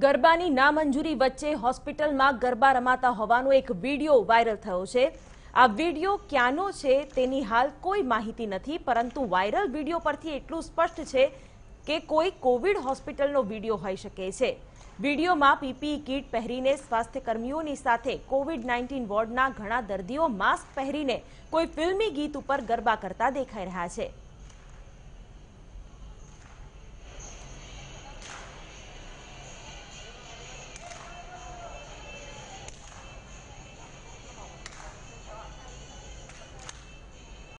ગરબાની નામંજૂરી વચ્ચે હોસ્પિટલમાં ગરબા રમાતા હોવાનો એક વિડીયો વાયરલ થયો છે આ વિડીયો ક્યાંનો છે તેની હાલ કોઈ માહિતી નથી પરંતુ વાયરલ વિડીયો પરથી એટલું સ્પષ્ટ છે કે કોઈ કોવિડ હોસ્પિટલનો વિડીયો હોઈ શકે છે વિડીયોમાં પીપીઈ કીટ પહેરીને સ્વાસ્થ્યકર્મીઓની સાથે કોવિડ નાઇન્ટીન વોર્ડના ઘણા દર્દીઓ માસ્ક પહેરીને કોઈ ફિલ્મી ગીત ઉપર ગરબા કરતા દેખાઈ રહ્યા છે